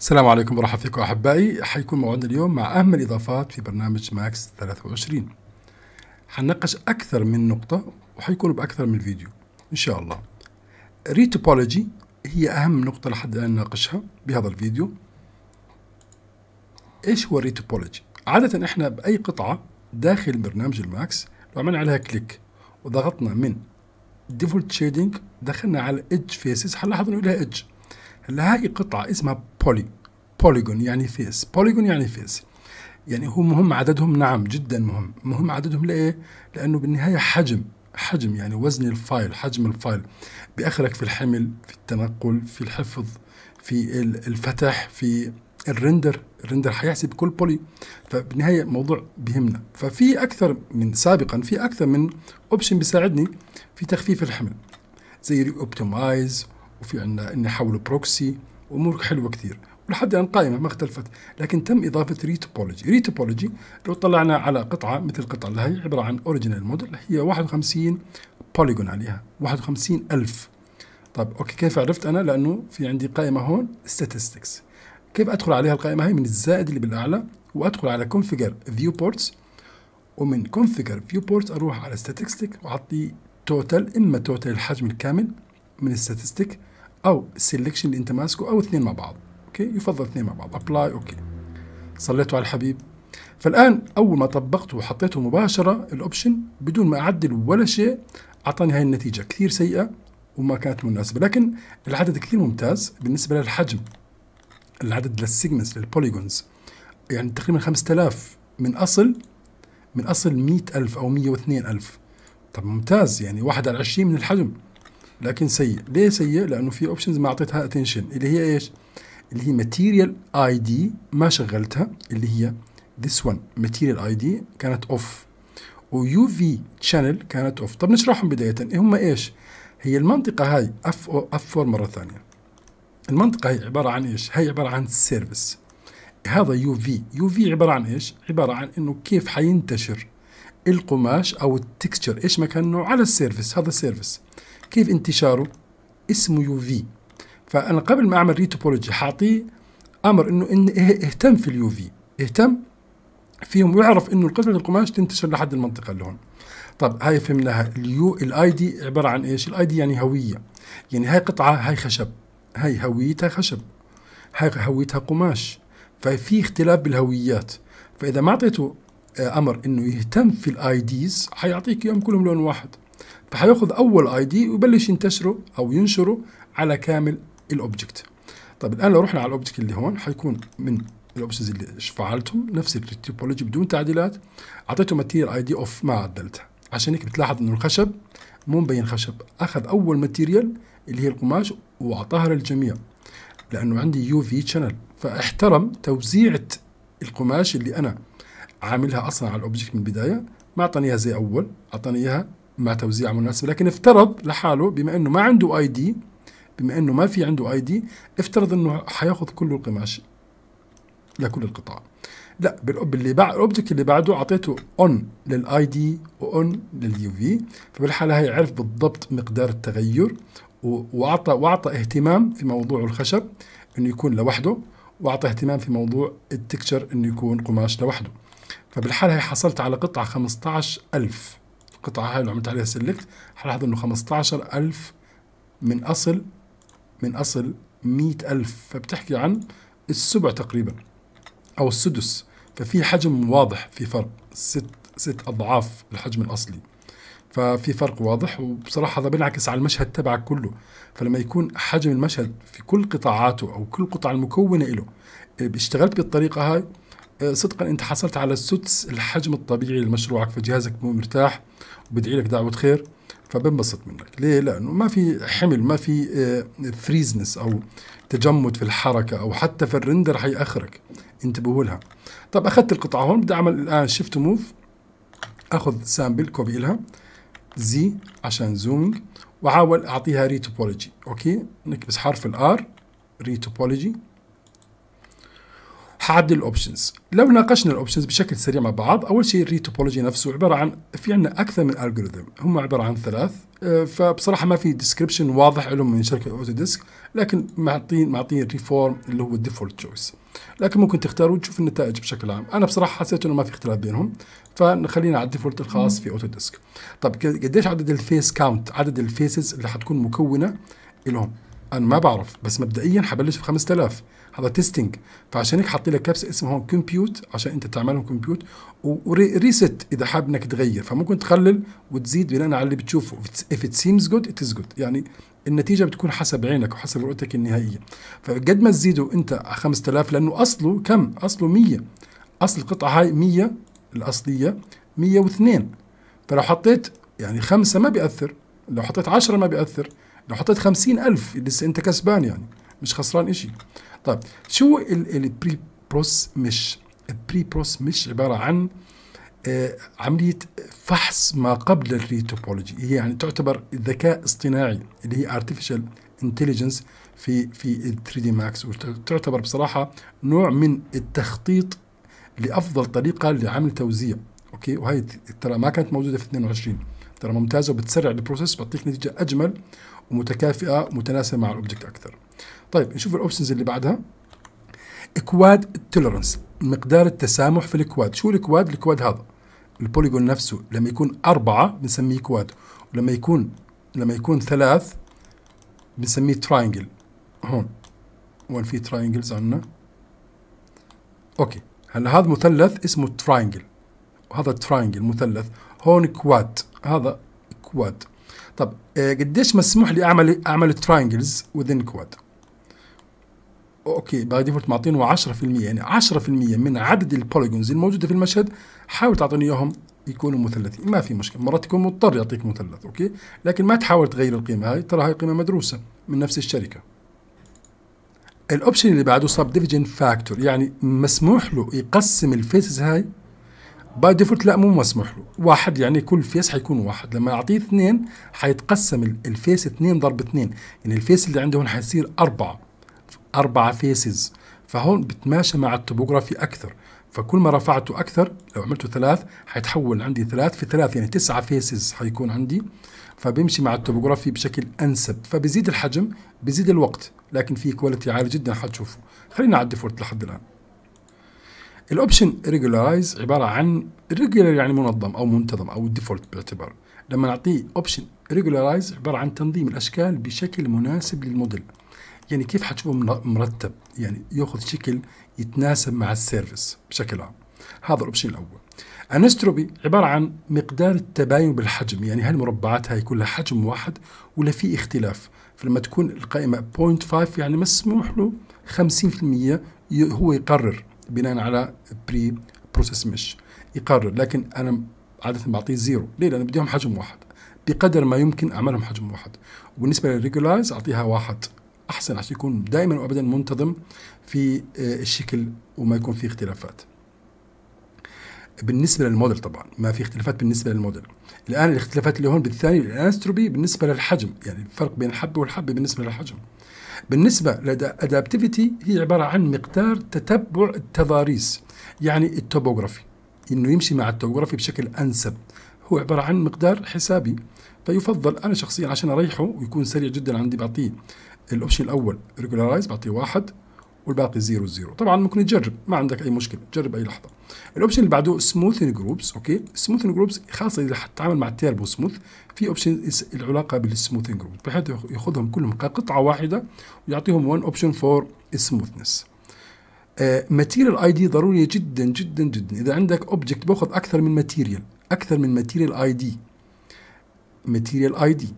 السلام عليكم ورحمة فيكم أحبائي حيكون موعدنا اليوم مع أهم الإضافات في برنامج ماكس 23 حنناقش أكثر من نقطة وحيكونوا بأكثر من فيديو إن شاء الله ريتوبولوجي هي أهم نقطة لحد الآن نناقشها بهذا الفيديو إيش هو ريتوبولوجي؟ عادة إحنا بأي قطعة داخل برنامج الماكس لو عملنا عليها كليك وضغطنا من ديفولت شيدنج دخلنا على ايدج فيسز حنلاحظ انه لها ايدج هلا هاي قطعة اسمها بولي بوليجون يعني فيس بوليجون يعني فيس يعني هو مهم عددهم نعم جدا مهم مهم عددهم لإيه؟ لأنه بالنهاية حجم حجم يعني وزن الفايل حجم الفايل بأخرك في الحمل في التنقل في الحفظ في الفتح في الرندر الرندر حيحسب كل بولي فبالنهايه الموضوع بيهمنا ففي اكثر من سابقا في اكثر من اوبشن بيساعدني في تخفيف الحمل زي ري Optimize وفي عندنا ان حولوا بروكسي وامور حلوه كثير ولحد الان قائمه ما اختلفت لكن تم اضافه ريتوبولوجي ريتوبولوجي لو طلعنا على قطعه مثل القطعه اللي هي عباره عن اوريجينال موديل هي 51 بوليجون عليها 51 ألف طيب اوكي كيف عرفت انا لانه في عندي قائمه هون statistics كيف ادخل عليها القائمه هي من الزائد اللي بالاعلى وادخل على كونفيجر فيو بورتس ومن كونفيجر فيو بورتس اروح على statistics واعطي توتال اما توتال الحجم الكامل من الستاتستيك او السلكشن اللي انت ماسكه او اثنين مع بعض اوكي يفضل اثنين مع بعض ابلاي اوكي صليتوا على الحبيب فالان اول ما طبقته وحطيته مباشره الاوبشن بدون ما اعدل ولا شيء اعطاني هاي النتيجه كثير سيئه وما كانت مناسبه لكن العدد كثير ممتاز بالنسبه للحجم العدد للسيجمنتس للبوليجونز يعني تقريبا 5000 من اصل من اصل 100000 او 102000 طب ممتاز يعني 1 على 20 من الحجم لكن سيء ليه سيء لانه في اوبشنز ما اعطيتها اتنشن اللي هي ايش اللي هي ماتيريال اي دي ما شغلتها اللي هي this one ماتيريال اي دي كانت اوف ويو في شانل كانت اوف طب نشرحهم بدايه إيه هم ايش هي المنطقه هاي اف او اف 4 مره ثانيه المنطقه هي عباره عن ايش هي عباره عن سيرفيس هذا يو في يو في عباره عن ايش عباره عن انه كيف حينتشر القماش او التكستشر ايش مكانه على السيرفيس هذا السيرفيس كيف انتشاره اسمه يو في فانا قبل ما اعمل ريتوبولوجي حاعطيه امر انه إن إيه اهتم في اليو في اهتم فيهم ويعرف انه قطعه القماش تنتشر لحد المنطقه اللي هون طب هاي فهمناها اليو الاي دي عباره عن ايش الاي دي يعني هويه يعني هاي قطعه هاي خشب هاي هويتها خشب هاي هويتها قماش ففي اختلاف بالهويات فاذا ما اعطيته امر انه يهتم في الاي ديز حيعطيك اياهم كلهم لون واحد فهياخذ اول اي دي ويبلش ينتشره او ينشره على كامل الاوبجكت طيب الان لو رحنا على الاوبجكت اللي هون حيكون من الاوبشنز اللي فعلتهم نفس التوبولوجي بدون تعديلات اعطيته ماتيريال اي دي اوف ما عدلتها عشان هيك بتلاحظ انه الخشب مو مبين خشب اخذ اول ماتيريال اللي هي القماش واعطاها للجميع لانه عندي يو في شانل فاحترم توزيعة القماش اللي انا عاملها اصلا على الاوبجكت من البدايه ما اعطاني اياها زي اول اعطاني اياها ما توزيع مناسب لكن افترض لحاله بما انه ما عنده اي دي بما انه ما في عنده اي دي افترض انه حياخذ كل القماش لكل القطاع لا باللي بعد الاوبجكت اللي بعده اعطيته اون للاي دي واون لليو في فبالحاله هي عرف بالضبط مقدار التغير واعطى واعطى اهتمام في موضوع الخشب انه يكون لوحده واعطى اهتمام في موضوع التكتشر انه يكون قماش لوحده فبالحاله هي حصلت على قطعه 15000 القطعة هاي اللي عملت عليها سيلكت هلاحظ انه 15000 من اصل من اصل 100000 فبتحكي عن السبع تقريبا او السدس ففي حجم واضح في فرق ست ست اضعاف الحجم الاصلي ففي فرق واضح وبصراحة هذا بينعكس على المشهد تبعك كله فلما يكون حجم المشهد في كل قطاعاته أو كل قطع المكونة له اشتغلت إيه، بالطريقة هاي أه، صدقا انت حصلت على السدس الحجم الطبيعي لمشروعك فجهازك مو مرتاح وبدعي لك دعوه خير فبنبسط منك ليه لانه ما في حمل ما في فريزنس أه، او تجمد في الحركه او حتى في الرندر حيأخرك انتبهوا لها طب اخذت القطعه هون بدي اعمل الان شيفت موف اخذ سامبل كوبي لها زي عشان زومينج واحاول اعطيها ريتوبولوجي اوكي نكبس حرف الار ريتوبولوجي حعدل الاوبشنز لو ناقشنا الاوبشنز بشكل سريع مع بعض اول شيء الري توبولوجي نفسه عباره عن في عندنا اكثر من الجوريثم هم عباره عن ثلاث آه، فبصراحه ما في ديسكربشن واضح لهم من شركه اوتو ديسك لكن معطين معطين الريفورم اللي هو الديفولت تشويس لكن ممكن تختاروا وتشوفوا النتائج بشكل عام انا بصراحه حسيت انه ما في اختلاف بينهم فنخلينا على الديفولت الخاص في اوتو ديسك طب قديش عدد الفيس كاونت عدد الفيسز اللي حتكون مكونه لهم انا ما بعرف بس مبدئيا حبلش ب 5000 هذا تيستنج فعشان هيك حاطين لك كبسه اسمها هون كومبيوت عشان انت تعملهم كومبيوت وريست اذا حاب انك تغير فممكن تقلل وتزيد بناء على اللي بتشوفه اف ات سيمز جود ات از جود يعني النتيجه بتكون حسب عينك وحسب رؤيتك النهائيه فقد ما تزيده انت 5000 لانه اصله كم اصله 100 اصل القطعه هاي 100 الاصليه 102 فلو حطيت يعني خمسة ما بيأثر لو حطيت 10 ما بيأثر لو حطيت خمسين ألف لسه أنت كسبان يعني مش خسران إشي طيب شو البري بروس مش البري بروس مش عبارة عن آه، عملية فحص ما قبل الريتوبولوجي هي يعني تعتبر ذكاء اصطناعي اللي هي artificial intelligence في في 3 دي ماكس وتعتبر بصراحة نوع من التخطيط لأفضل طريقة لعمل توزيع أوكي وهي ترى ما كانت موجودة في 22 ترى ممتازة وبتسرع البروسيس بتعطيك نتيجة أجمل ومتكافئه متناسبه مع الاوبجكت اكثر طيب نشوف الاوبشنز اللي بعدها كواد توليرنس مقدار التسامح في الكواد شو الكواد الكواد هذا البوليجون نفسه لما يكون أربعة بنسميه كواد ولما يكون لما يكون ثلاث بنسميه تراينجل هون وين في تراينجلز عندنا اوكي هلا هذا مثلث اسمه تراينجل وهذا تراينجل مثلث هون كواد هذا كواد طب آه، قديش مسموح لي اعمل اعمل تراينجلز وذين كواد اوكي باي ديفولت معطينه 10% يعني 10% من عدد البوليجونز الموجوده في المشهد حاول تعطيني اياهم يكونوا مثلثين ما في مشكله مرات يكون مضطر يعطيك مثلث اوكي لكن ما تحاول تغير القيمه هاي ترى هاي قيمه مدروسه من نفس الشركه الاوبشن اللي بعده سب ديفيجن فاكتور يعني مسموح له يقسم الفيسز هاي باي ديفولت لا مو مسموح له واحد يعني كل فيس حيكون واحد لما اعطيه اثنين حيتقسم الفيس اثنين ضرب اثنين يعني الفيس اللي عنده هون حيصير أربعة أربعة فيسز فهون بتماشى مع التوبوغرافي أكثر فكل ما رفعته أكثر لو عملته ثلاث حيتحول عندي ثلاث في ثلاث يعني تسعة فيسز حيكون عندي فبيمشي مع التوبوغرافي بشكل أنسب فبزيد الحجم بزيد الوقت لكن في كواليتي عالي جدا حتشوفه خلينا على الديفولت لحد الآن الاوبشن ريجولايز عباره عن ريجولر يعني منظم او منتظم او ديفولت باعتبار لما نعطيه اوبشن ريجولايز عباره عن تنظيم الاشكال بشكل مناسب للموديل يعني كيف حتشوفه مرتب يعني ياخذ شكل يتناسب مع السيرفيس بشكل عام هذا الاوبشن الاول انستروبي عباره عن مقدار التباين بالحجم يعني هل مربعات هاي كلها حجم واحد ولا في اختلاف فلما تكون القائمه 0.5 يعني مسموح له 50% هو يقرر بناء على بري بروسيس مش يقرر لكن انا عاده بعطيه زيرو ليه لان بديهم حجم واحد بقدر ما يمكن اعملهم حجم واحد وبالنسبه للريجولايز اعطيها واحد احسن عشان يكون دائما وابدا منتظم في آه، الشكل وما يكون في اختلافات بالنسبه للموديل طبعا ما في اختلافات بالنسبه للموديل الان الاختلافات اللي هون بالثاني الانستروبي بالنسبه للحجم يعني الفرق بين الحبه والحبه بالنسبه للحجم بالنسبة لدى أدابتيفيتي هي عبارة عن مقدار تتبع التضاريس يعني التوبوغرافي إنه يمشي مع التوبوغرافي بشكل أنسب هو عبارة عن مقدار حسابي فيفضل أنا شخصيا عشان أريحه ويكون سريع جدا عندي بعطيه الأوبشن الأول ريجولارايز بعطيه واحد والباقي زيرو زيرو طبعا ممكن تجرب ما عندك أي مشكلة جرب أي لحظة الاوبشن اللي بعده سموثن جروبس اوكي سموثن جروبس خاصه اذا حتتعامل مع التيربو سموث في اوبشن العلاقه بالسموثن جروبس بحيث ياخذهم كلهم كقطعه واحده ويعطيهم وان اوبشن فور سموثنس ماتيريال اي دي ضروريه جدا جدا جدا اذا عندك اوبجكت باخذ اكثر من ماتيريال اكثر من ماتيريال اي دي ماتيريال اي دي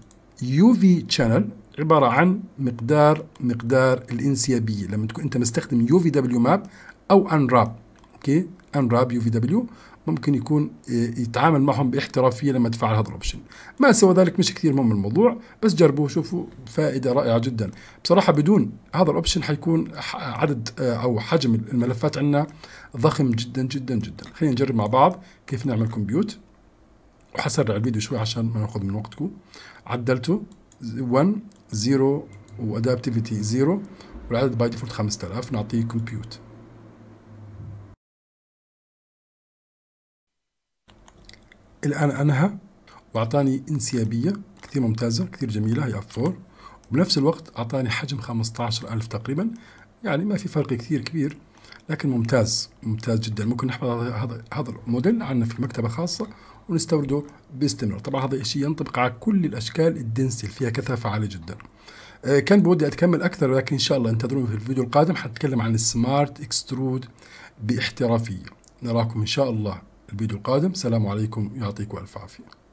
يو في شانل عباره عن مقدار مقدار الانسيابيه لما تكون انت مستخدم يو في دبليو ماب او انراب اوكي ان راب يو في دبليو ممكن يكون آه، يتعامل معهم باحترافيه لما تفعل هذا الاوبشن ما سوى ذلك مش كثير مهم الموضوع بس جربوه شوفوا فائده رائعه جدا بصراحه بدون هذا الاوبشن حيكون عدد آه، او حجم الملفات عندنا ضخم جدا جدا جدا خلينا نجرب مع بعض كيف نعمل كمبيوت وحسرع الفيديو شوي عشان ما ناخذ من وقتكم عدلته 1 0 وادابتيفيتي 0 والعدد باي ديفولت 5000 نعطيه كمبيوت الآن أنهى وأعطاني انسيابية كثير ممتازة كثير جميلة هي 4 وبنفس الوقت أعطاني حجم 15000 تقريبا يعني ما في فرق كثير كبير لكن ممتاز ممتاز جدا ممكن نحفظ هذا هذا الموديل عندنا في مكتبه خاصة ونستورده باستمرار طبعا هذا الشيء ينطبق على كل الأشكال اللي فيها كثافة عالية جدا آه، كان بودي أتكمل أكثر لكن إن شاء الله انتظروني في الفيديو القادم حتكلم عن السمارت اكسترود باحترافية نراكم إن شاء الله الفيديو القادم سلام عليكم يعطيكم ألف عافية